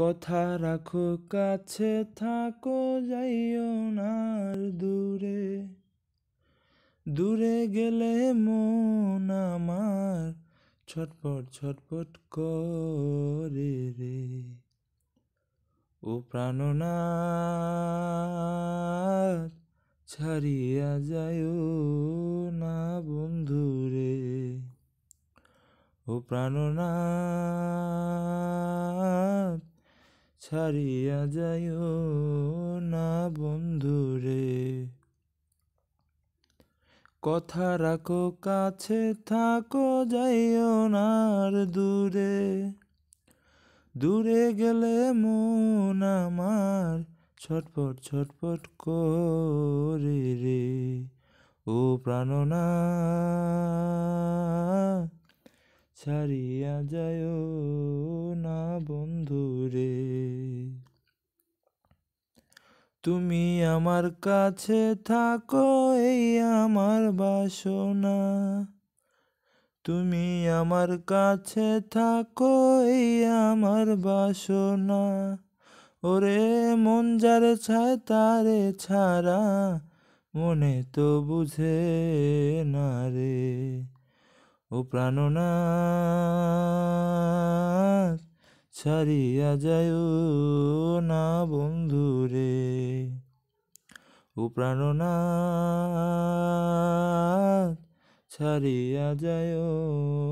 কথা রাখো কাছে থাকো যাইও না দূরে দূরে গেলে মন আমার ছটপট ছটপট করে রে ও প্রাণনা ছাড়িয়া যায়ও না বন্ধুরে ও প্রাণনা ছাড়িয়া যাইও না বন্ধুরে কথা রাখো কাছে থাকো যাইও না আর দূরে দূরে গেলে মন আমার ছটপট ছটপট করে রে ও প্রাণনা ছাড়িয়া যায় তুমি আমার কাছে থাকো এই আমার বাসনা তুমি আমার কাছে থাকো এই আমার বাসনা ওরে মন যার ছায় তারে ছাড়া মনে তো বুঝে না রে ও প্রাণনা ছাড়িয়া যায় না বন্ধুরে ও প্রাণনাথ ছাড়িয়া যায়